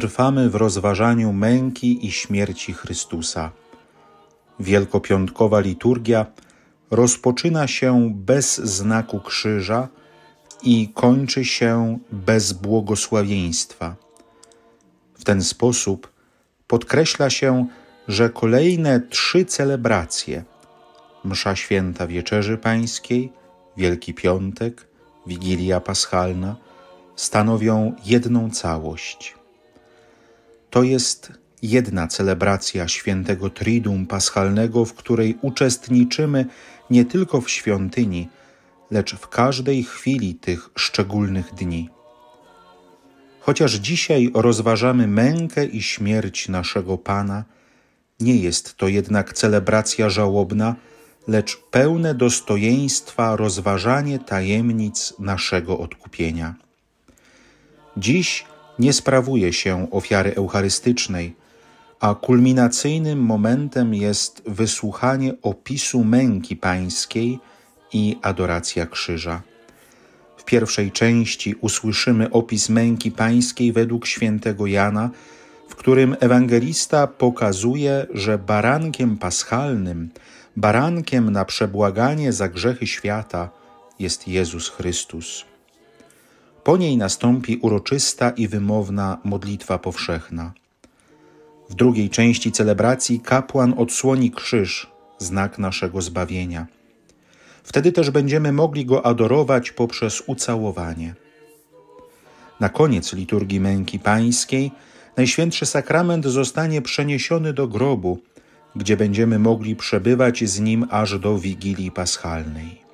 trwamy w rozważaniu męki i śmierci Chrystusa. Wielkopiątkowa liturgia rozpoczyna się bez znaku krzyża i kończy się bez błogosławieństwa. W ten sposób podkreśla się, że kolejne trzy celebracje Msza Święta Wieczerzy Pańskiej, Wielki Piątek, Wigilia Paschalna stanowią jedną całość. To jest jedna celebracja świętego Triduum Paschalnego, w której uczestniczymy nie tylko w świątyni, lecz w każdej chwili tych szczególnych dni. Chociaż dzisiaj rozważamy mękę i śmierć naszego Pana, nie jest to jednak celebracja żałobna, lecz pełne dostojeństwa rozważanie tajemnic naszego odkupienia. Dziś nie sprawuje się ofiary eucharystycznej, a kulminacyjnym momentem jest wysłuchanie opisu męki pańskiej i adoracja krzyża. W pierwszej części usłyszymy opis męki pańskiej według świętego Jana, w którym ewangelista pokazuje, że barankiem paschalnym, barankiem na przebłaganie za grzechy świata jest Jezus Chrystus. Po niej nastąpi uroczysta i wymowna modlitwa powszechna. W drugiej części celebracji kapłan odsłoni krzyż, znak naszego zbawienia. Wtedy też będziemy mogli go adorować poprzez ucałowanie. Na koniec liturgii męki pańskiej Najświętszy Sakrament zostanie przeniesiony do grobu, gdzie będziemy mogli przebywać z nim aż do Wigilii Paschalnej.